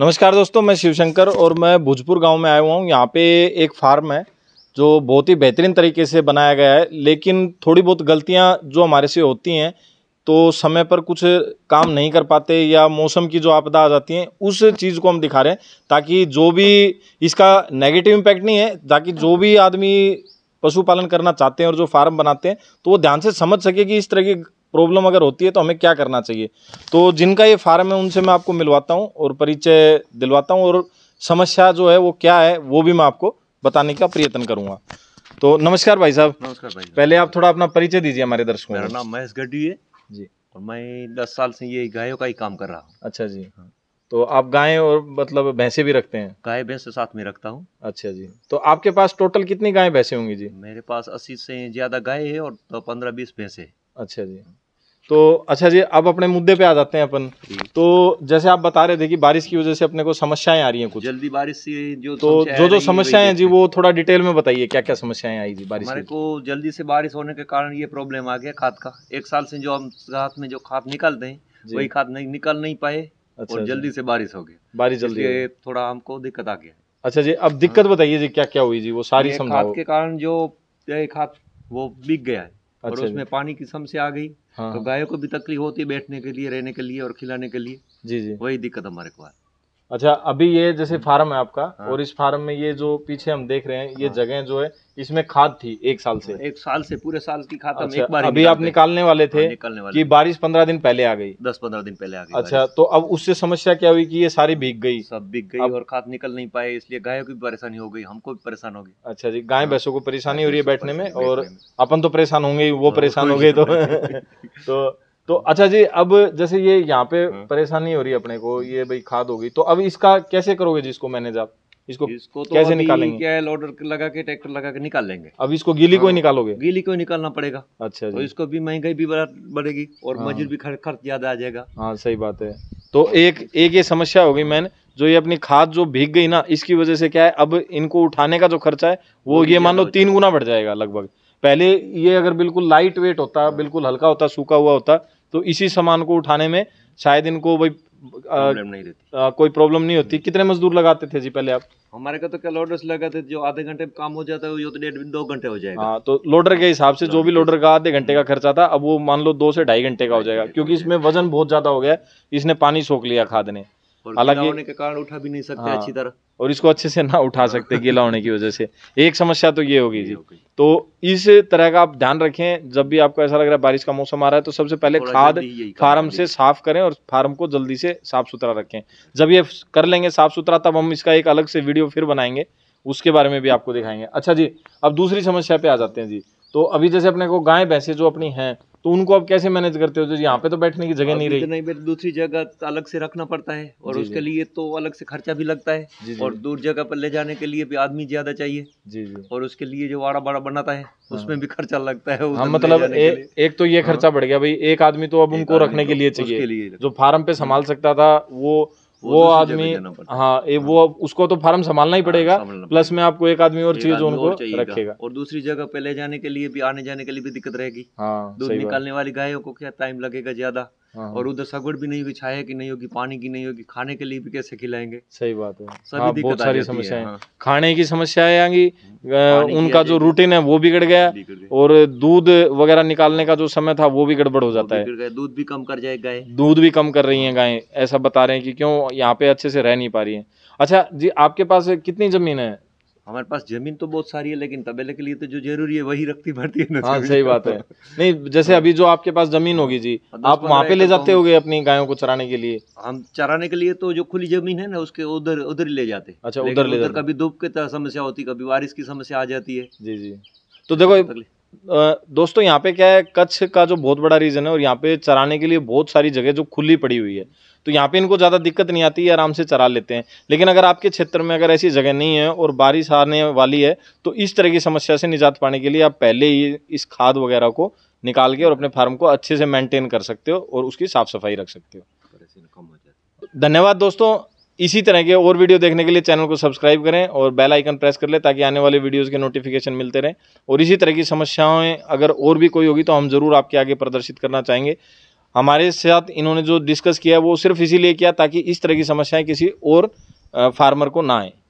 नमस्कार दोस्तों मैं शिवशंकर और मैं भोजपुर गांव में आया हुआ हूँ यहाँ पे एक फार्म है जो बहुत ही बेहतरीन तरीके से बनाया गया है लेकिन थोड़ी बहुत गलतियाँ जो हमारे से होती हैं तो समय पर कुछ काम नहीं कर पाते या मौसम की जो आपदा आ जाती है उस चीज़ को हम दिखा रहे हैं ताकि जो भी इसका नेगेटिव इम्पैक्ट नहीं है ताकि जो भी आदमी पशुपालन करना चाहते हैं और जो फार्म बनाते हैं तो वो ध्यान से समझ सके कि इस तरह की प्रॉब्लम अगर होती है तो हमें क्या करना चाहिए तो जिनका ये फार्म है उनसे मैं आपको मिलवाता हूँ और परिचय दिलवाता हूँ और समस्या जो है वो क्या है वो भी मैं आपको बताने का प्रयत्न करूँगा तो नमस्कार भाई साहब नमस्कार भाई पहले आप थोड़ा अपना परिचय दीजिए हमारे दर्शकों मेरा नाम महेश गड्डी है जी और मैं दस साल से ये गायों का ही काम कर रहा हूँ अच्छा जी तो आप गाय और मतलब भैंसे भी रखते हैं गाय भैंसे साथ में रखता हूँ अच्छा जी तो आपके पास टोटल कितनी गाय भैंसे होंगी जी मेरे पास अस्सी से ज्यादा गाय है और पंद्रह बीस भैंसे अच्छा जी तो अच्छा जी अब अपने मुद्दे पे आ जाते हैं अपन तो जैसे आप बता रहे थे कि बारिश की वजह से अपने को समस्याएं आ रही हैं कुछ जल्दी बारिश से जो तो जो जो समस्याएं हैं जी वो थोड़ा डिटेल में बताइए क्या क्या समस्याएं आई जी बारिश को जल्दी से बारिश होने के कारण ये प्रॉब्लम आ गया खाद का एक साल से जो हम रात में जो खाद निकालते हैं वही खाद नहीं निकाल नहीं पाए और अच्छा जल्दी से बारिश हो गई बारिश जल्दी थोड़ा हमको दिक्कत आ गया अच्छा जी अब दिक्कत हाँ। बताइए जी क्या क्या हुई जी वो सारी खाद के कारण जो खाद वो बिक गया है और अच्छा उसमें पानी की समस्या आ गई हाँ। तो हाँ। गायों को भी तकलीफ होती है बैठने के लिए रहने के लिए और खिलाने के लिए जी जी वही दिक्कत हमारे को है अच्छा अभी ये जैसे हम्म। फार्म है आपका हाँ। और इस फार्म में ये जो पीछे हम देख रहे हैं ये हाँ। जगह जो है इसमें खाद थी एक साल से एक साल से पूरे साल की खाद अच्छा, एक बार अभी आप निकालने वाले थे हाँ, निकालने वाले कि बारिश पंद्रह दिन पहले आ गई दस पंद्रह दिन पहले आ गई अच्छा तो अब उससे समस्या क्या हुई कि ये सारी भीग गई सब भीग गई और खाद निकल नहीं पाए इसलिए गायों की परेशानी हो गई हमको भी परेशान हो गई अच्छा जी गाय हाँ। भैंसों को परेशानी हो रही है बैठने में और अपन तो परेशान होंगे वो हाँ, परेशान हो गए तो, तो तो अच्छा जी अब जैसे ये यहाँ पे हाँ। परेशानी हो रही है अपने को ये भाई खाद होगी तो अब इसका कैसे करोगे जिसको मैनेज आप इसको इसको तो कैसे निकालेंगे क्या है लोडर लगा के ट्रैक्टर लगा के निकाल लेंगे अब इसको गीली हाँ। को ही निकालोगे गीली को ही निकालना पड़ेगा अच्छा तो जी। तो इसको भी महंगाई भी बढ़ेगी और हाँ। मजदूर भी खर्च ज्यादा आ जाएगा हाँ सही बात है तो एक एक ये समस्या होगी मैंने जो ये अपनी खाद जो भीग गई ना इसकी वजह से क्या है अब इनको उठाने का जो खर्चा है वो ये मान लो तीन गुना बढ़ जाएगा लगभग पहले ये अगर बिल्कुल लाइट वेट होता बिल्कुल हल्का होता सूखा हुआ होता तो इसी सामान को उठाने में शायद इनको भाई नहीं आ, कोई प्रॉब्लम नहीं होती कितने मजदूर लगाते थे जी पहले आप हमारे का तो क्या लोडर से लगाते जो आधे घंटे काम हो जाता है तो डेढ़ दो घंटे हो जाएगा हाँ तो लोडर के हिसाब से जो भी लोडर का आधे घंटे का हम्म। खर्चा था अब वो मान लो दो से ढाई घंटे का हो जाएगा क्योंकि इसमें वजन बहुत ज्यादा हो गया इसने पानी सोख लिया खाद ने हालांकि होने के कारण उठा भी नहीं सकते हाँ, अच्छी तरह और इसको अच्छे से ना उठा सकते गीला होने की वजह से एक समस्या तो ये होगी जी तो इस तरह का आप ध्यान रखें जब भी आपको ऐसा लग रहा है बारिश का मौसम आ रहा है तो सबसे पहले खाद फार्म से साफ करें और फार्म को जल्दी से साफ सुथरा रखें जब ये कर लेंगे साफ सुथरा तब हम इसका एक अलग से वीडियो फिर बनाएंगे उसके बारे में भी आपको दिखाएंगे अच्छा जी अब दूसरी समस्या पे आ जाते हैं जी तो अभी जैसे अपने को गाय भैंसे जो अपनी हैं तो उनको आप कैसे मैनेज करते हो जो यहाँ पे तो बैठने की जगह नहीं रही नहीं बैठ दूसरी जगह तो अलग से रखना पड़ता है और उसके लिए तो अलग से खर्चा भी लगता है और दूर जगह पर ले जाने के लिए भी आदमी ज्यादा चाहिए जी जी और उसके लिए जो वाड़ा बाड़ा बनाता है हाँ। उसमें भी खर्चा लगता है हाँ, मतलब एक तो ये हाँ। खर्चा बढ़ गया भाई एक आदमी तो अब उनको रखने तो के लिए चाहिए जो फार्म पे संभाल हम्म। सकता था वो वो आदमी हाँ, हाँ वो उसको तो फार्म संभालना ही हाँ, पड़ेगा प्लस में आपको एक आदमी और चीज उनको रखेगा और दूसरी जगह पे ले जाने के लिए भी आने जाने के लिए भी दिक्कत रहेगी हाँ, दूध निकालने वाली गायों को क्या टाइम लगेगा ज्यादा हाँ, हाँ। और उधर सगुड़ भी नहीं होगी छाया की नहीं होगी पानी की नहीं होगी खाने के लिए भी कैसे खिलाएंगे सही बात है सभी हाँ, बहुत सारी समस्याएं हाँ। खाने की समस्याएं आएंगी उनका जो रूटीन है वो बिगड़ गया और दूध वगैरह निकालने का जो समय था वो भी गड़बड़ हो जाता है दूध भी कम कर जाए गाय दूध भी कम कर रही है गाय ऐसा बता रहे हैं की क्यों यहाँ पे अच्छे से रह नहीं पा रही है अच्छा जी आपके पास कितनी जमीन है हमारे पास जमीन तो बहुत सारी है लेकिन तबेले के लिए तो जो जरूरी है वही रखती भरती है हाँ सही बात है तो। नहीं जैसे हाँ। अभी जो आपके पास जमीन होगी जी आप वहाँ पे ले जाते तो हो अपनी गायों को चराने के लिए हम चराने के लिए तो जो खुली जमीन है ना उसके उधर उधर ले जाते अच्छा उधर ले जाते कभी धूप की तो समस्या होती कभी बारिश की समस्या आ जाती है जी जी तो देखो दोस्तों यहाँ पे क्या है कच्छ का जो बहुत बड़ा रीजन है और यहाँ पे चराने के लिए बहुत सारी जगह जो खुली पड़ी हुई है तो यहाँ पे इनको ज़्यादा दिक्कत नहीं आती आराम से चरा लेते हैं लेकिन अगर आपके क्षेत्र में अगर ऐसी जगह नहीं है और बारिश आने वाली है तो इस तरह की समस्या से निजात पाने के लिए आप पहले ही इस खाद वगैरह को निकाल के और अपने फार्म को अच्छे से मेंटेन कर सकते हो और उसकी साफ़ सफाई रख सकते हो धन्यवाद दोस्तों इसी तरह के और वीडियो देखने के लिए चैनल को सब्सक्राइब करें और बेल आइकन प्रेस कर लें ताकि आने वाले वीडियोस के नोटिफिकेशन मिलते रहें और इसी तरह की समस्याएं अगर और भी कोई होगी तो हम ज़रूर आपके आगे प्रदर्शित करना चाहेंगे हमारे साथ इन्होंने जो डिस्कस किया वो सिर्फ इसीलिए किया ताकि इस तरह की समस्याएँ किसी और फार्मर को ना आएँ